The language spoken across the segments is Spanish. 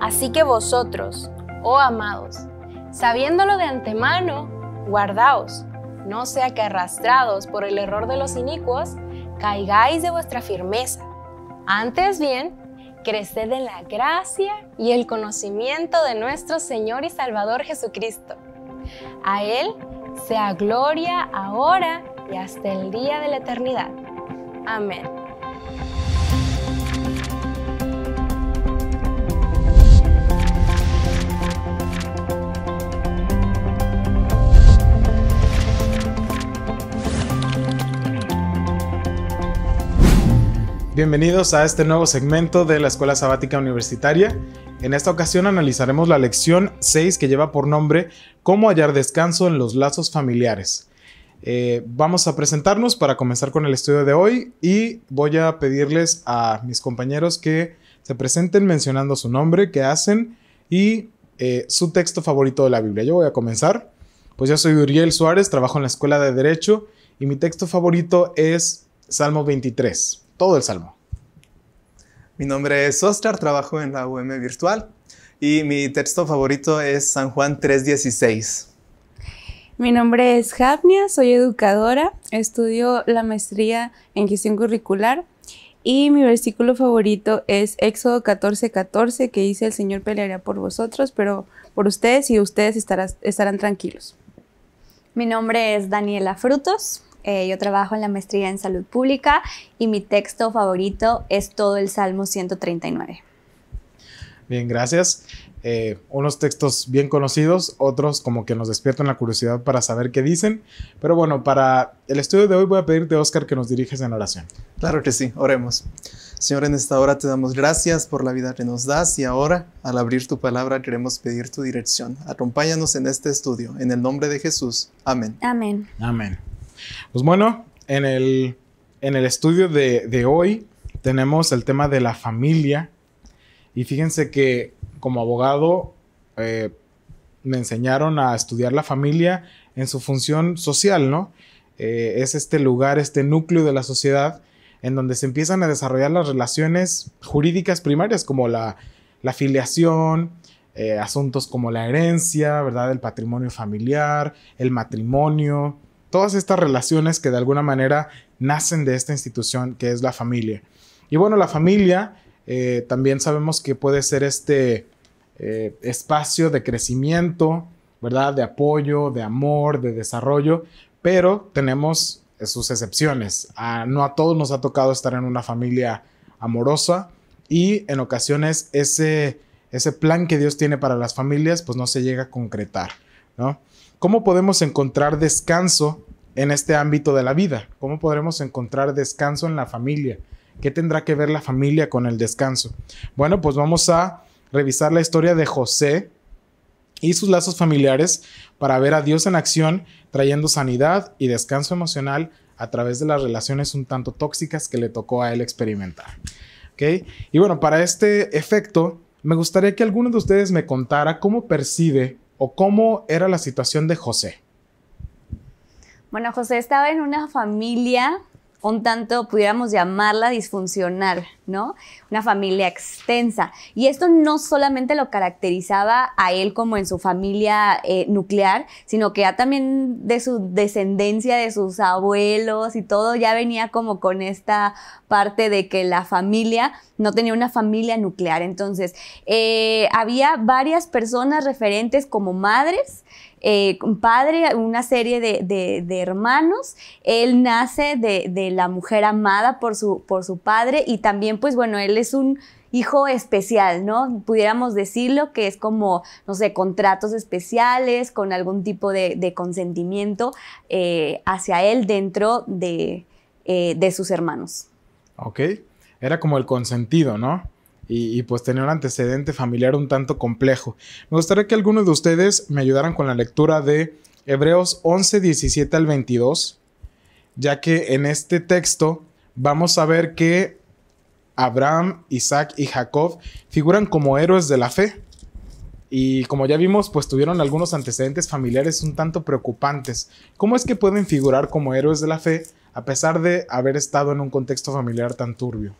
Así que vosotros, oh amados, sabiéndolo de antemano, guardaos, no sea que arrastrados por el error de los inicuos, caigáis de vuestra firmeza. Antes bien, creced en la gracia y el conocimiento de nuestro Señor y Salvador Jesucristo. A Él sea gloria ahora y hasta el día de la eternidad. Amén. Bienvenidos a este nuevo segmento de la Escuela Sabática Universitaria. En esta ocasión analizaremos la lección 6 que lleva por nombre Cómo hallar descanso en los lazos familiares. Eh, vamos a presentarnos para comenzar con el estudio de hoy y voy a pedirles a mis compañeros que se presenten mencionando su nombre, qué hacen y eh, su texto favorito de la Biblia. Yo voy a comenzar. Pues yo soy Uriel Suárez, trabajo en la Escuela de Derecho y mi texto favorito es Salmo 23 todo el Salmo. Mi nombre es Oscar, trabajo en la UM Virtual y mi texto favorito es San Juan 3.16. Mi nombre es Javnia, soy educadora, estudio la maestría en gestión curricular y mi versículo favorito es Éxodo 14:14 que dice el Señor peleará por vosotros, pero por ustedes y ustedes estarán tranquilos. Mi nombre es Daniela Frutos, eh, yo trabajo en la maestría en salud pública y mi texto favorito es todo el Salmo 139. Bien, gracias. Eh, unos textos bien conocidos, otros como que nos despiertan la curiosidad para saber qué dicen. Pero bueno, para el estudio de hoy voy a pedirte, Oscar, que nos diriges en oración. Claro que sí, oremos. Señor, en esta hora te damos gracias por la vida que nos das y ahora, al abrir tu palabra, queremos pedir tu dirección. Acompáñanos en este estudio. En el nombre de Jesús. Amén. Amén. Amén. Pues bueno, en el, estudio de, hoy tenemos el tema de la familia. Y fíjense que como abogado eh, me enseñaron a estudiar la familia en su función social, ¿no? Eh, es este lugar, este núcleo de la sociedad en donde se empiezan a desarrollar las relaciones jurídicas primarias como la, la filiación, eh, asuntos como la herencia, ¿verdad? El patrimonio familiar, el matrimonio, todas estas relaciones que de alguna manera nacen de esta institución que es la familia. Y bueno, la familia eh, también sabemos que puede ser este eh, espacio de crecimiento, ¿verdad? De apoyo, de amor, de desarrollo, pero tenemos eh, sus excepciones. no a todos nos ha tocado estar en una familia amorosa y en ocasiones ese, ese plan que Dios tiene para las familias pues no se llega a concretar, ¿no? ¿Cómo podemos encontrar descanso en este ámbito de la vida? ¿Cómo podremos encontrar descanso en la familia? ¿Qué tendrá que ver la familia con el descanso? Bueno, pues vamos a revisar la historia de José y sus lazos familiares para ver a Dios en acción trayendo sanidad y descanso emocional a través de las relaciones un tanto tóxicas que le tocó a él experimentar. Y bueno, para este efecto, me gustaría que alguno de ustedes me contara cómo percibe o cómo era la situación de José? Bueno, José estaba en una familia un tanto, pudiéramos llamarla disfuncional, ¿no? Una familia extensa. Y esto no solamente lo caracterizaba a él como en su familia eh, nuclear, sino que ya también de su descendencia, de sus abuelos y todo, ya venía como con esta parte de que la familia no tenía una familia nuclear. Entonces, eh, había varias personas referentes como madres eh, padre, una serie de, hermanos. Él nace de, la mujer amada por su, por su padre y también, pues bueno, él es un hijo especial, ¿no? Pudiéramos decirlo que es como, no sé, contratos especiales con algún tipo de, consentimiento eh, hacia él dentro de, eh, de sus hermanos. Ok, era como el consentido, ¿no? y, pues tenía un antecedente familiar un tanto complejo. Me gustaría que algunos de ustedes me ayudaran con la lectura de Hebreos 11, 17 al 22, ya que en este texto vamos a ver que Abraham, Isaac y Jacob figuran como héroes de la fe. Y como ya vimos, pues tuvieron algunos antecedentes familiares un tanto preocupantes. ¿Cómo es que pueden figurar como héroes de la fe a pesar de haber estado en un contexto familiar tan turbio?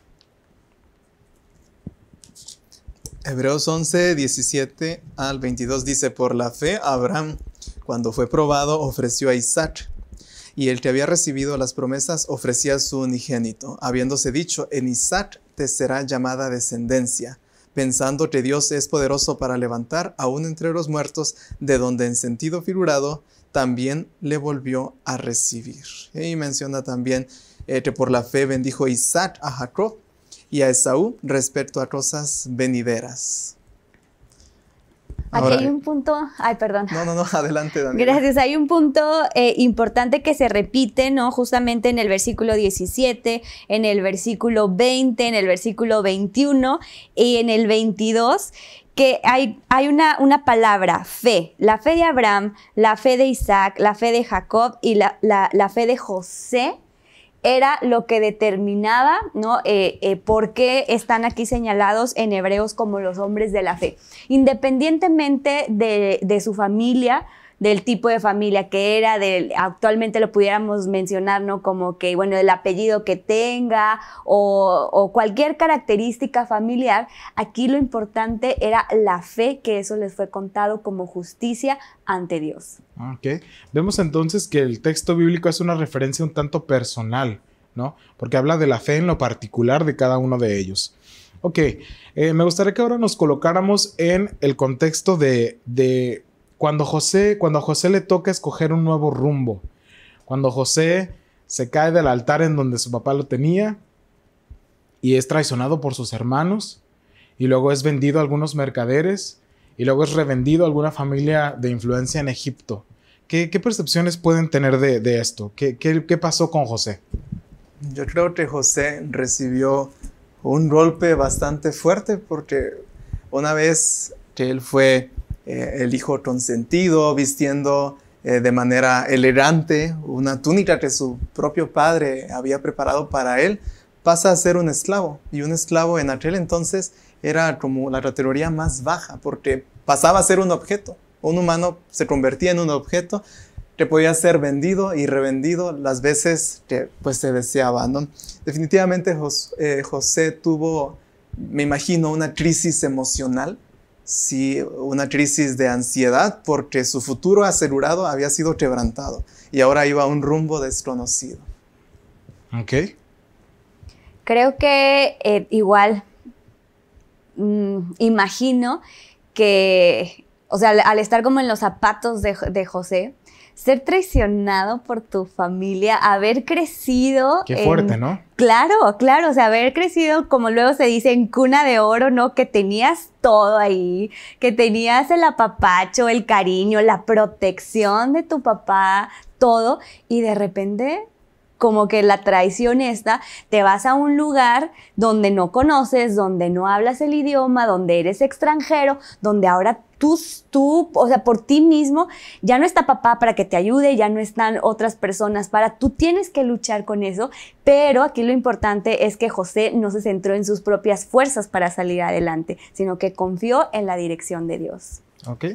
Hebreos 11, 17 al 22 dice, por la fe Abraham, cuando fue probado, ofreció a Isaac, y el que había recibido las promesas ofrecía su unigénito, habiéndose dicho, en Isaac te será llamada descendencia, pensando que Dios es poderoso para levantar aún entre los muertos, de donde en sentido figurado también le volvió a recibir. Y menciona también eh, que por la fe bendijo Isaac a Jacob, y a Esaú respecto a cosas venideras. Aquí hay un punto, ay, perdón. No, no, no, adelante, Daniel. Gracias, hay un punto eh, importante que se repite, ¿no? Justamente en el versículo 17, en el versículo 20, en el versículo 21 y en el 22, que hay, una, palabra, fe, la fe de Abraham, la fe de Isaac, la fe de Jacob y la fe de José era lo que determinaba, ¿no? Eh, eh, por qué están aquí señalados en hebreos como los hombres de la fe. Independientemente de su familia, del tipo de familia que era, de, actualmente lo pudiéramos mencionar, ¿no? Como que, bueno, el apellido que tenga o, cualquier característica familiar, aquí lo importante era la fe que eso les fue contado como justicia ante Dios. Ah, ok, vemos entonces que el texto bíblico es una referencia un tanto personal, ¿no? Porque habla de la fe en lo particular de cada uno de ellos. Ok, eh, me gustaría que ahora nos colocáramos en el contexto de cuando José, cuando a José le toca escoger un nuevo rumbo, cuando José se cae del altar en donde su papá lo tenía y es traicionado por sus hermanos y luego es vendido a algunos mercaderes y luego es revendido a alguna familia de influencia en Egipto. ¿Qué, percepciones pueden tener de, esto? ¿Qué, qué, pasó con José? Yo creo que José recibió un golpe bastante fuerte porque una vez que él fue eh, el hijo consentido, vistiendo eh, de manera elegante una túnica que su propio padre había preparado para él, pasa a ser un esclavo. Y un esclavo en aquel entonces era como la categoría más baja, porque pasaba a ser un objeto. Un humano se convertía en un objeto que podía ser vendido y revendido las veces que pues, se deseaba. Definitivamente eh, José tuvo, me imagino, una crisis emocional sí, una crisis de ansiedad porque su futuro asegurado había sido quebrantado y ahora iba a un rumbo desconocido. Ok. Creo que eh, igual mm, imagino que, o sea, al, estar como en los zapatos de, José, ser traicionado por tu familia, haber crecido. Qué fuerte, ¿no? Claro, claro, o sea, haber crecido, como luego se dice, en cuna de oro, ¿no? Que tenías todo ahí, que tenías el apapacho, el cariño, la protección de tu papá, todo, y de repente como que la traición esta, te vas a un lugar donde no conoces, donde no hablas el idioma, donde eres extranjero, donde ahora tú, tú, o sea, por ti mismo, ya no está papá para que te ayude, ya no están otras personas para, tú tienes que luchar con eso, pero aquí lo importante es que José no se centró en sus propias fuerzas para salir adelante, sino que confió en la dirección de Dios. Ok,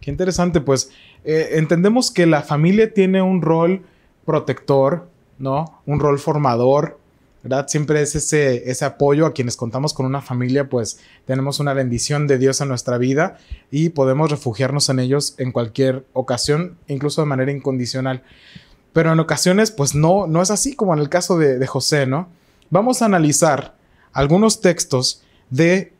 qué interesante, pues eh, entendemos que la familia tiene un rol protector, ¿no? Un rol formador, ¿verdad? Siempre es ese, ese apoyo a quienes contamos con una familia, pues tenemos una bendición de Dios en nuestra vida y podemos refugiarnos en ellos en cualquier ocasión, incluso de manera incondicional. Pero en ocasiones, pues no, no es así como en el caso de, José, ¿no? Vamos a analizar algunos textos de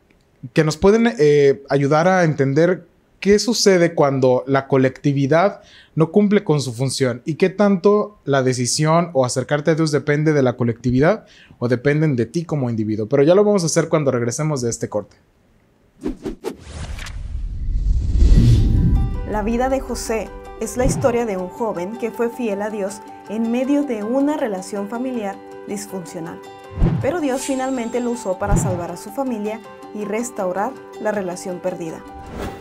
que nos pueden eh, ayudar a entender ¿Qué sucede cuando la colectividad no cumple con su función? ¿Y qué tanto la decisión o acercarte a Dios depende de la colectividad o dependen de ti como individuo? Pero ya lo vamos a hacer cuando regresemos de este corte. La vida de José es la historia de un joven que fue fiel a Dios en medio de una relación familiar disfuncional. Pero Dios finalmente lo usó para salvar a su familia y restaurar la relación perdida.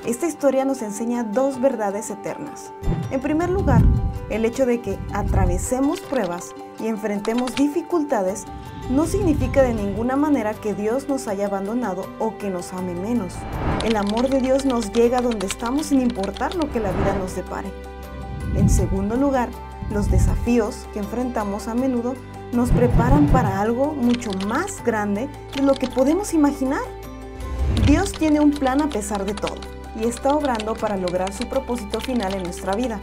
Esta historia nos enseña dos verdades eternas. En primer lugar, el hecho de que atravesemos pruebas y enfrentemos dificultades no significa de ninguna manera que Dios nos haya abandonado o que nos ame menos. El amor de Dios nos llega donde estamos sin importar lo que la vida nos depare. En segundo lugar, los desafíos que enfrentamos a menudo nos preparan para algo mucho más grande de lo que podemos imaginar. Dios tiene un plan a pesar de todo y está obrando para lograr su propósito final en nuestra vida.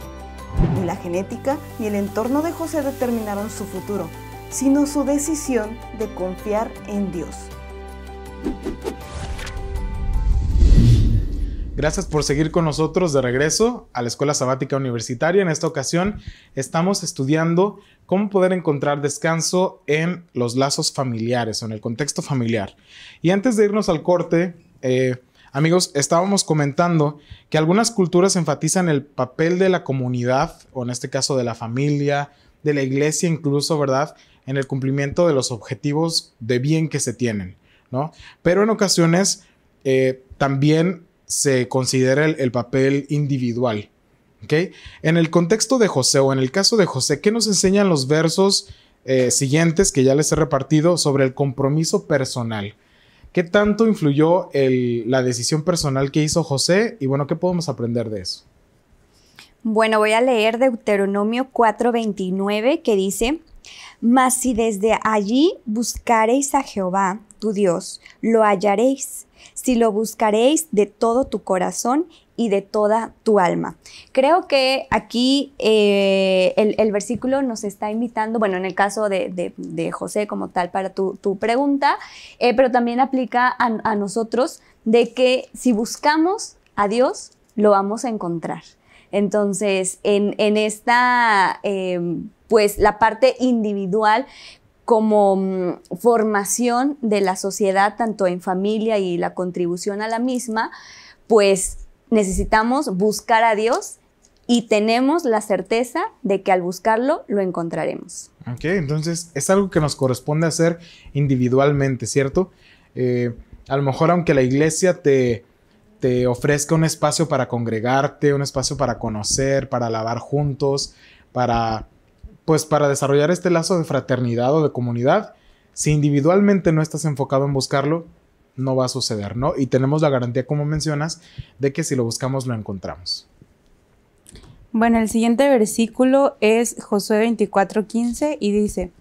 Ni la genética ni el entorno de José determinaron su futuro, sino su decisión de confiar en Dios. Gracias por seguir con nosotros de regreso a la Escuela Sabática Universitaria. En esta ocasión estamos estudiando cómo poder encontrar descanso en los lazos familiares o en el contexto familiar. Y antes de irnos al corte, eh, amigos, estábamos comentando que algunas culturas enfatizan el papel de la comunidad, o en este caso de la familia, de la iglesia incluso, ¿verdad? En el cumplimiento de los objetivos de bien que se tienen, ¿no? Pero en ocasiones eh, también se considera el, papel individual. En el contexto de José o en el caso de José, ¿qué nos enseñan los versos eh, siguientes que ya les he repartido sobre el compromiso personal? ¿Qué tanto influyó la decisión personal que hizo José? Y bueno, ¿qué podemos aprender de eso? Bueno, voy a leer Deuteronomio 4:29 que dice, Mas si desde allí buscaréis a Jehová, tu Dios, lo hallaréis, si lo buscaréis de todo tu corazón y de toda tu alma. Creo que aquí eh, el, versículo nos está invitando, bueno, en el caso de, José como tal para tu, pregunta, eh, pero también aplica a, nosotros de que si buscamos a Dios, lo vamos a encontrar. Entonces, en, esta, em, pues, la parte individual, como mm, formación de la sociedad, tanto en familia y la contribución a la misma, pues necesitamos buscar a Dios y tenemos la certeza de que al buscarlo lo encontraremos. Ok, entonces es algo que nos corresponde hacer individualmente, ¿cierto? Eh, a lo mejor aunque la iglesia te, te ofrezca un espacio para congregarte, un espacio para conocer, para alabar juntos, para pues para desarrollar este lazo de fraternidad o de comunidad, si individualmente no estás enfocado en buscarlo, no va a suceder, ¿no? Y tenemos la garantía, como mencionas, de que si lo buscamos lo encontramos. Bueno, el siguiente versículo es Josué 24:15 y dice,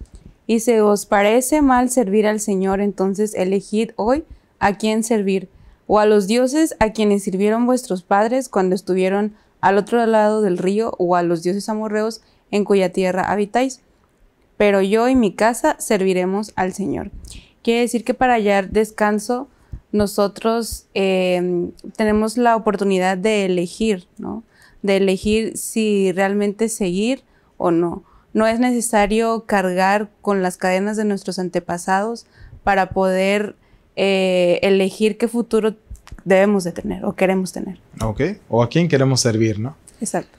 y si os parece mal servir al Señor, entonces elegid hoy a quién servir, o a los dioses a quienes sirvieron vuestros padres cuando estuvieron al otro lado del río, o a los dioses amorreos en cuya tierra habitáis. Pero yo y mi casa serviremos al Señor. Quiere decir que para hallar descanso nosotros em, tenemos la oportunidad de elegir, ¿no? De elegir si realmente seguir o no. No es necesario cargar con las cadenas de nuestros antepasados para poder eh, elegir qué futuro debemos de tener o queremos tener. Ok, o a quién queremos servir, ¿no? Exacto.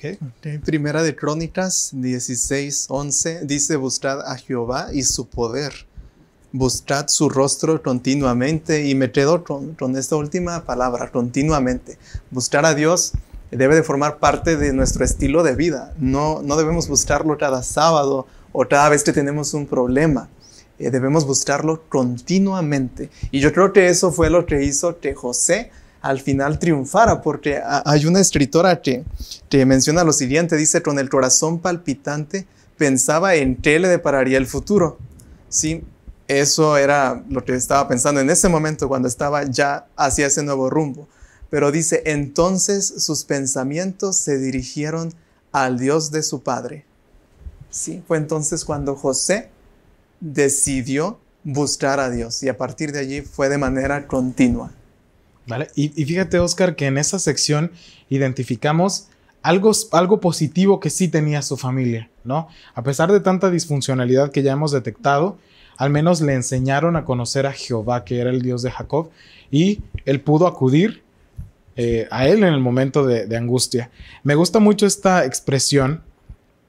En Primera de Crónicas 16, 11 dice, buscad a Jehová y su poder, buscad su rostro continuamente y me con, esta última palabra, continuamente. Buscar a Dios debe de formar parte de nuestro estilo de vida, no, no debemos buscarlo cada sábado o cada vez que tenemos un problema. Eh, debemos buscarlo continuamente. Y yo creo que eso fue lo que hizo que José al final triunfara, porque hay una escritora que, que menciona lo siguiente, dice, con el corazón palpitante pensaba en qué le depararía el futuro. Sí, eso era lo que estaba pensando en ese momento cuando estaba ya hacia ese nuevo rumbo. Pero dice, entonces sus pensamientos se dirigieron al Dios de su padre. Sí, fue entonces cuando José decidió buscar a Dios y a partir de allí fue de manera continua. Y, fíjate, Oscar, que en esa sección identificamos algo, algo positivo que sí tenía su familia, ¿no? A pesar de tanta disfuncionalidad que ya hemos detectado, al menos le enseñaron a conocer a Jehová, que era el Dios de Jacob, y él pudo acudir eh, a él en el momento de angustia. Me gusta mucho esta expresión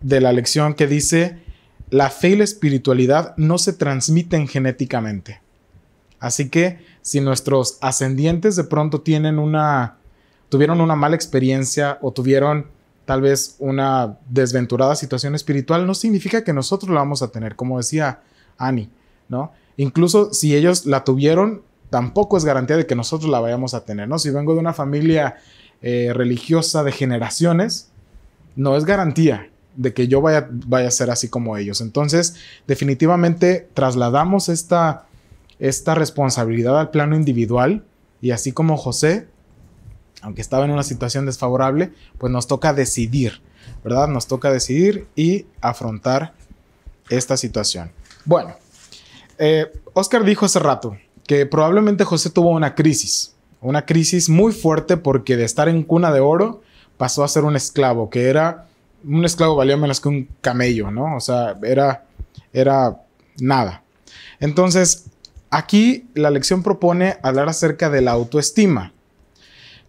de la lección que dice, la fe y la espiritualidad no se transmiten genéticamente. Así que si nuestros ascendientes de pronto tienen una, tuvieron una mala experiencia o tuvieron tal vez una desventurada situación espiritual, no significa que nosotros la vamos a tener, como decía Annie, ¿no? Incluso si ellos la tuvieron, tampoco es garantía de que nosotros la vayamos a tener, ¿no? Si vengo de una familia eh, religiosa de generaciones, no es garantía de que yo vaya a ser así como ellos. Entonces, definitivamente trasladamos esta esta responsabilidad al plano individual y así como José, aunque estaba en una situación desfavorable, pues nos toca decidir, ¿verdad? Nos toca decidir y afrontar esta situación. Bueno, Oscar eh, dijo hace rato que probablemente José tuvo una crisis, una crisis muy fuerte porque de estar en cuna de oro pasó a ser un esclavo, que era un esclavo valía menos que un camello, ¿no? O sea, era, era nada. Entonces, Aquí la lección propone hablar acerca de la autoestima.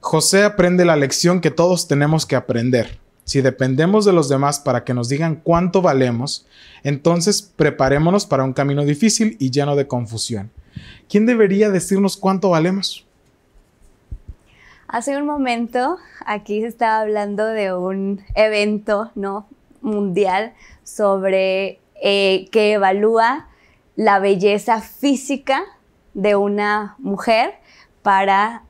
José aprende la lección que todos tenemos que aprender. Si dependemos de los demás para que nos digan cuánto valemos, entonces preparémonos para un camino difícil y lleno de confusión. ¿Quién debería decirnos cuánto valemos? Hace un momento aquí se estaba hablando de un evento ¿no? mundial sobre eh, que evalúa la belleza física de una mujer para,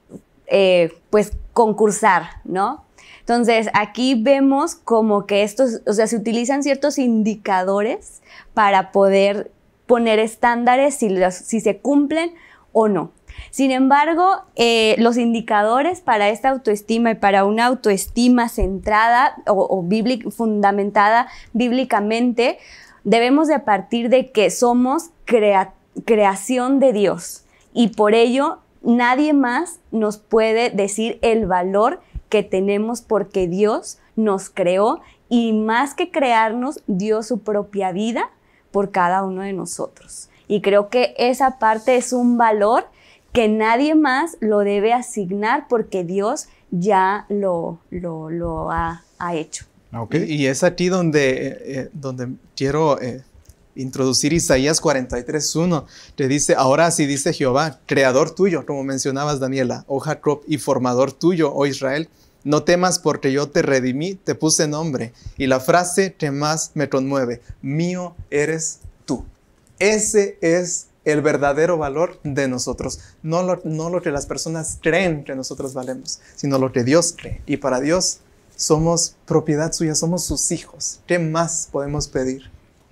eh, pues, concursar, ¿no? Entonces, aquí vemos como que estos, o sea, se utilizan ciertos indicadores para poder poner estándares si, si se cumplen o no. Sin embargo, eh, los indicadores para esta autoestima y para una autoestima centrada o, fundamentada bíblicamente debemos de partir de que somos creación de Dios y por ello nadie más nos puede decir el valor que tenemos porque Dios nos creó y más que crearnos, dio su propia vida por cada uno de nosotros. Y creo que esa parte es un valor que nadie más lo debe asignar porque Dios ya lo, ha hecho. Ah, y, es aquí donde, eh, eh, donde quiero eh, introducir Isaías 43.1, te dice, ahora así dice Jehová, creador tuyo, como mencionabas Daniela, o Jacob, y formador tuyo, oh Israel, no temas porque yo te redimí, te puse nombre. Y la frase que más me conmueve, mío eres tú. Ese es el verdadero valor de nosotros. No lo, no lo que las personas creen que nosotros valemos, sino lo que Dios cree. Y para Dios somos propiedad suya, somos sus hijos. ¿Qué más podemos pedir?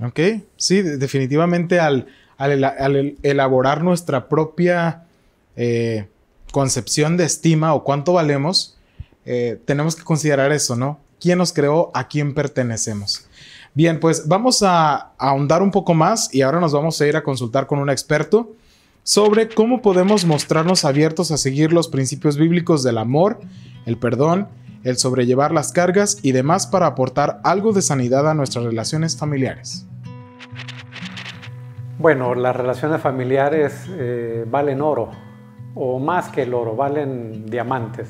Ok, sí, definitivamente al, elaborar nuestra propia eh, concepción de estima o cuánto valemos, eh, tenemos que considerar eso, ¿no? ¿Quién nos creó? ¿A quién pertenecemos? Bien, pues vamos a ahondar un poco más y ahora nos vamos a ir a consultar con un experto sobre cómo podemos mostrarnos abiertos a seguir los principios bíblicos del amor, el perdón, el sobrellevar las cargas y demás para aportar algo de sanidad a nuestras relaciones familiares. Bueno, las relaciones familiares eh, valen oro, o más que el oro, valen diamantes.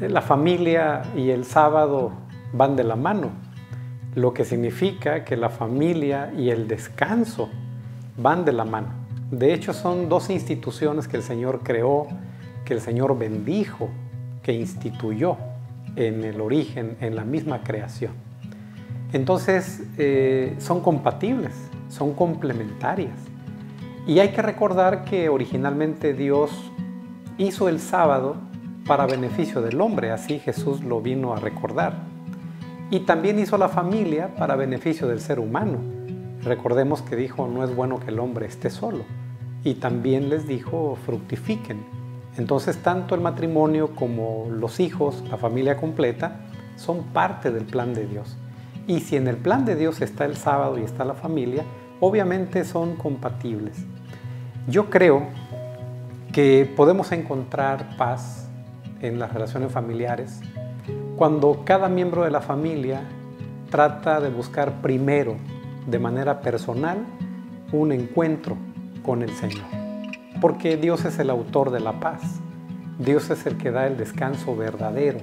Eh, la familia y el sábado van de la mano, lo que significa que la familia y el descanso van de la mano. De hecho, son dos instituciones que el Señor creó, que el Señor bendijo, que instituyó en el origen, en la misma creación. Entonces eh, son compatibles, son complementarias. Y hay que recordar que originalmente Dios hizo el sábado para beneficio del hombre, así Jesús lo vino a recordar. Y también hizo la familia para beneficio del ser humano. Recordemos que dijo, no es bueno que el hombre esté solo. Y también les dijo, fructifiquen entonces tanto el matrimonio como los hijos, la familia completa, son parte del plan de Dios. Y si en el plan de Dios está el sábado y está la familia, obviamente son compatibles. Yo creo que podemos encontrar paz en las relaciones familiares cuando cada miembro de la familia trata de buscar primero, de manera personal, un encuentro con el Señor porque Dios es el autor de la paz, Dios es el que da el descanso verdadero.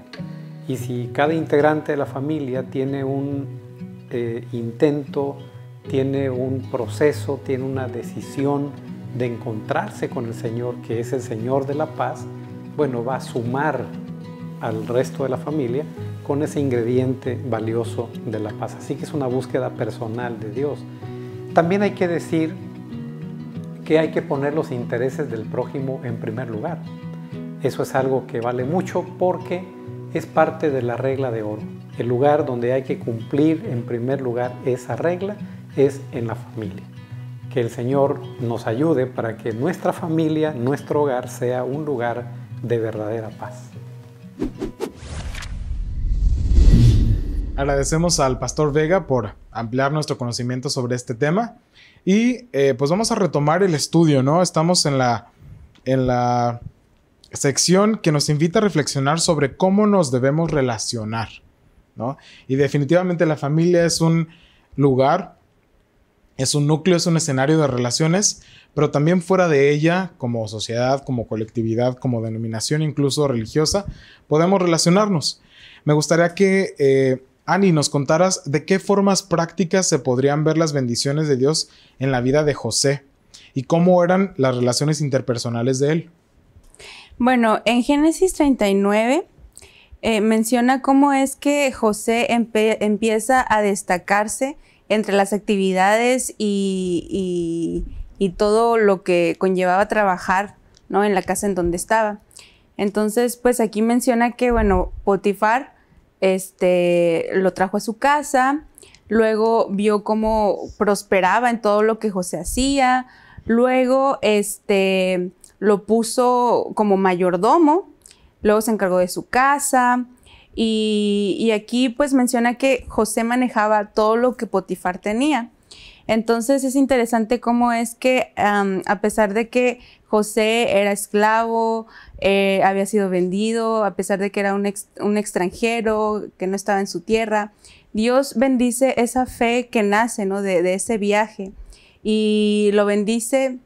Y si cada integrante de la familia tiene un eh, intento, tiene un proceso, tiene una decisión de encontrarse con el Señor, que es el Señor de la paz, bueno, va a sumar al resto de la familia con ese ingrediente valioso de la paz. Así que es una búsqueda personal de Dios. También hay que decir que hay que poner los intereses del prójimo en primer lugar. Eso es algo que vale mucho porque es parte de la regla de oro. El lugar donde hay que cumplir en primer lugar esa regla es en la familia. Que el Señor nos ayude para que nuestra familia, nuestro hogar sea un lugar de verdadera paz. Agradecemos al Pastor Vega por ampliar nuestro conocimiento sobre este tema. Y eh, pues vamos a retomar el estudio, ¿no? Estamos en la, en la sección que nos invita a reflexionar sobre cómo nos debemos relacionar, ¿no? Y definitivamente la familia es un lugar, es un núcleo, es un escenario de relaciones, pero también fuera de ella, como sociedad, como colectividad, como denominación incluso religiosa, podemos relacionarnos. Me gustaría que eh, Ani, nos contarás de qué formas prácticas se podrían ver las bendiciones de Dios en la vida de José y cómo eran las relaciones interpersonales de él. Bueno, en Génesis 39 eh, menciona cómo es que José empieza a destacarse entre las actividades y, todo lo que conllevaba trabajar ¿no? en la casa en donde estaba. Entonces, pues aquí menciona que, bueno, Potifar este, lo trajo a su casa, luego vio cómo prosperaba en todo lo que José hacía, luego este, lo puso como mayordomo, luego se encargó de su casa, y, aquí pues menciona que José manejaba todo lo que Potifar tenía. Entonces es interesante cómo es que a pesar de que José era esclavo, eh, había sido vendido, a pesar de que era un, extranjero, que no estaba en su tierra. Dios bendice esa fe que nace de, ese viaje y lo bendice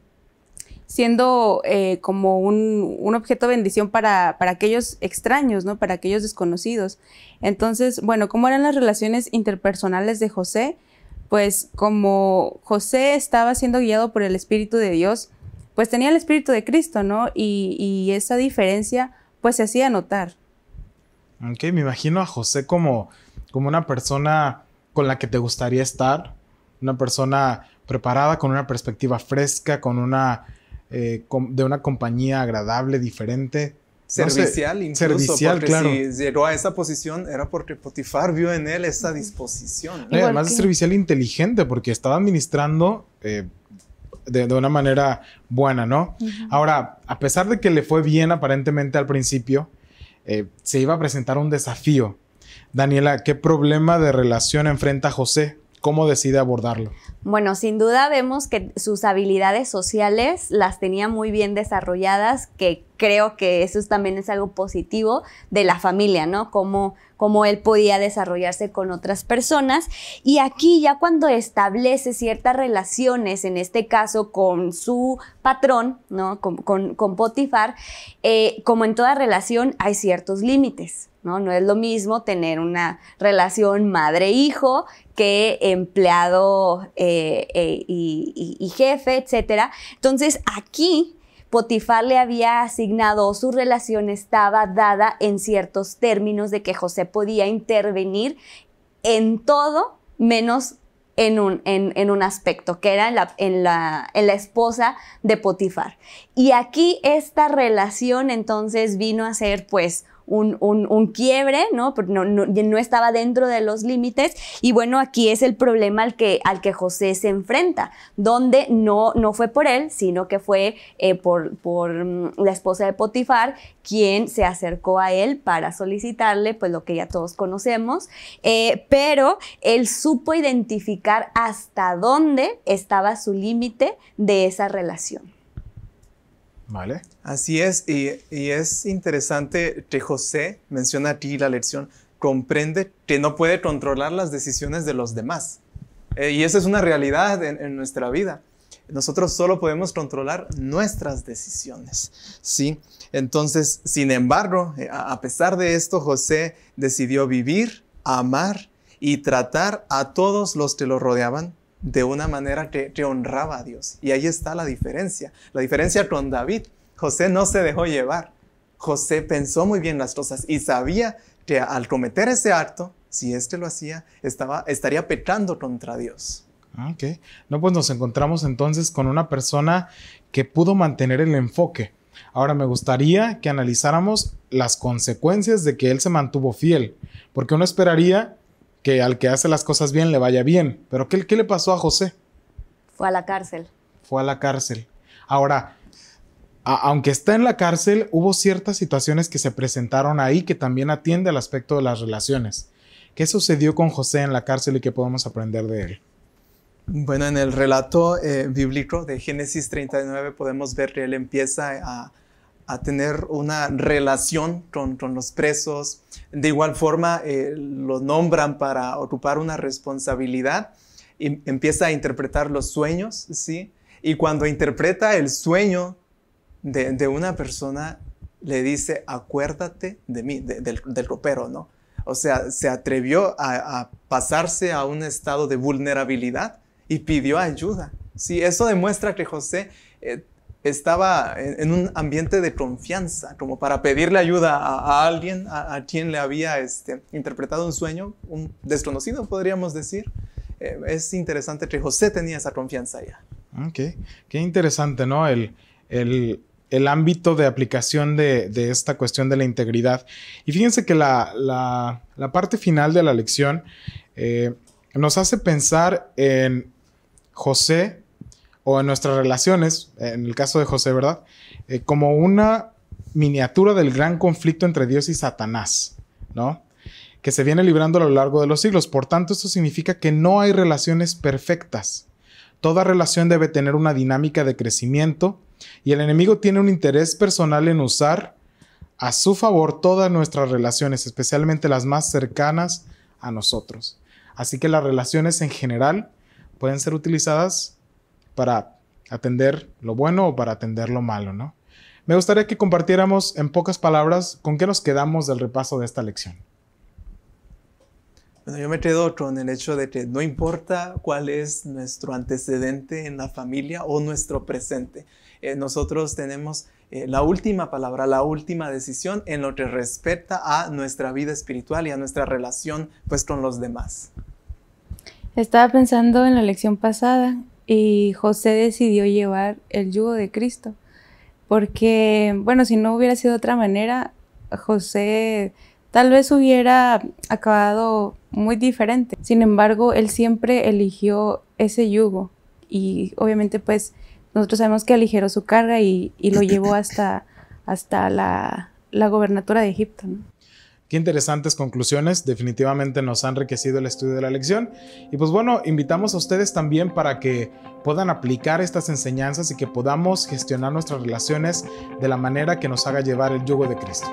siendo eh, como un, objeto de bendición para, para, aquellos extraños, ¿no? Para aquellos desconocidos. Entonces, bueno, ¿cómo eran las relaciones interpersonales de José? Pues como José estaba siendo guiado por el Espíritu de Dios, pues tenía el Espíritu de Cristo, ¿no? Y, esa diferencia pues se hacía notar. Ok, me imagino a José como, como una persona con la que te gustaría estar, una persona preparada, con una perspectiva fresca, con una, eh, de una compañía agradable, diferente. Servicial, incluso, porque claro. si llegó a esa posición era porque Potifar vio en él esa disposición. además que... es servicial inteligente porque estaba administrando eh, de, una manera buena, ¿no? Ahora, a pesar de que le fue bien aparentemente al principio, eh, se iba a presentar un desafío. Daniela, ¿qué problema de relación enfrenta José ¿Cómo decide abordarlo? Bueno, sin duda vemos que sus habilidades sociales las tenía muy bien desarrolladas, que creo que eso también es algo positivo de la familia, ¿no? Cómo, él podía desarrollarse con otras personas. Y aquí ya cuando establece ciertas relaciones, en este caso con su patrón, ¿no? Con, Potifar, eh, como en toda relación hay ciertos límites. ¿no? es lo mismo tener una relación madre-hijo que empleado eh, eh, y, jefe, etcétera. Entonces, aquí Potifar le había asignado su relación estaba dada en ciertos términos de que José podía intervenir en todo menos en un, aspecto, que era en la esposa de Potifar. Y aquí esta relación entonces vino a ser pues un, quiebre, ¿no? estaba dentro de los límites. Y bueno, aquí es el problema al que, al que José se enfrenta, donde no, fue por él, sino que fue eh, por, mm, la esposa de Potifar, quien se acercó a él para solicitarle, pues lo que ya todos conocemos, eh, pero él supo identificar hasta dónde estaba su límite de esa relación. Así es, y, es interesante que José menciona aquí la lección, comprende que no puede controlar las decisiones de los demás. Eh, y esa es una realidad en, nuestra vida. Nosotros solo podemos controlar nuestras decisiones, ¿sí? Entonces, sin embargo, eh, a pesar de esto, José decidió vivir, amar y tratar a todos los que lo rodeaban de una manera que, honraba a Dios. Y ahí está la diferencia. La diferencia con David. José no se dejó llevar. José pensó muy bien las cosas y sabía que al cometer ese acto, si éste lo hacía, estaba, estaría pecando contra Dios. Ah, ok. No, pues nos encontramos entonces con una persona que pudo mantener el enfoque. Ahora me gustaría que analizáramos las consecuencias de que él se mantuvo fiel, porque uno esperaría que al que hace las cosas bien le vaya bien. Pero ¿qué, le pasó a José? Fue a la cárcel. Fue a la cárcel. Ahora, aunque está en la cárcel, hubo ciertas situaciones que se presentaron ahí que también atiende al aspecto de las relaciones. ¿Qué sucedió con José en la cárcel y qué podemos aprender de él? Bueno, en el relato eh, bíblico de Génesis 39 podemos ver que él empieza a, a tener una relación con, los presos. De igual forma, eh, lo nombran para ocupar una responsabilidad y em, empieza a interpretar los sueños, ¿sí? Y cuando interpreta el sueño de, una persona, le dice, acuérdate de mí, del, del ropero, ¿no? O sea, se atrevió a, pasarse a un estado de vulnerabilidad y pidió ayuda. Sí, eso demuestra que José eh, estaba en un ambiente de confianza, como para pedirle ayuda a, alguien a, quien le había este, interpretado un sueño, un desconocido podríamos decir. Eh, es interesante que José tenía esa confianza ya. Ah, ok, qué interesante, ¿no? El, ámbito de aplicación de, esta cuestión de la integridad. Y fíjense que la, parte final de la lección eh, nos hace pensar en José o en nuestras relaciones, en el caso de José, ¿verdad? Eh, como una miniatura del gran conflicto entre Dios y Satanás, ¿no? Que se viene librando a lo largo de los siglos. Por tanto, esto significa que no hay relaciones perfectas. Toda relación debe tener una dinámica de crecimiento y el enemigo tiene un interés personal en usar a su favor todas nuestras relaciones, especialmente las más cercanas a nosotros. Así que las relaciones en general pueden ser utilizadas para atender lo bueno o para atender lo malo, ¿no? Me gustaría que compartiéramos en pocas palabras con qué nos quedamos del repaso de esta lección. Bueno, yo me quedo con el hecho de que no importa cuál es nuestro antecedente en la familia o nuestro presente, eh, nosotros tenemos eh, la última palabra, la última decisión en lo que respecta a nuestra vida espiritual y a nuestra relación pues con los demás. Estaba pensando en la lección pasada y José decidió llevar el yugo de Cristo, porque, bueno, si no hubiera sido de otra manera, José tal vez hubiera acabado muy diferente. Sin embargo, él siempre eligió ese yugo y obviamente pues nosotros sabemos que aligeró su carga y, lo llevó hasta, hasta la, la gobernatura de Egipto. ¿no? Qué interesantes conclusiones, definitivamente nos han enriquecido el estudio de la lección. Y pues bueno, invitamos a ustedes también para que puedan aplicar estas enseñanzas y que podamos gestionar nuestras relaciones de la manera que nos haga llevar el yugo de Cristo.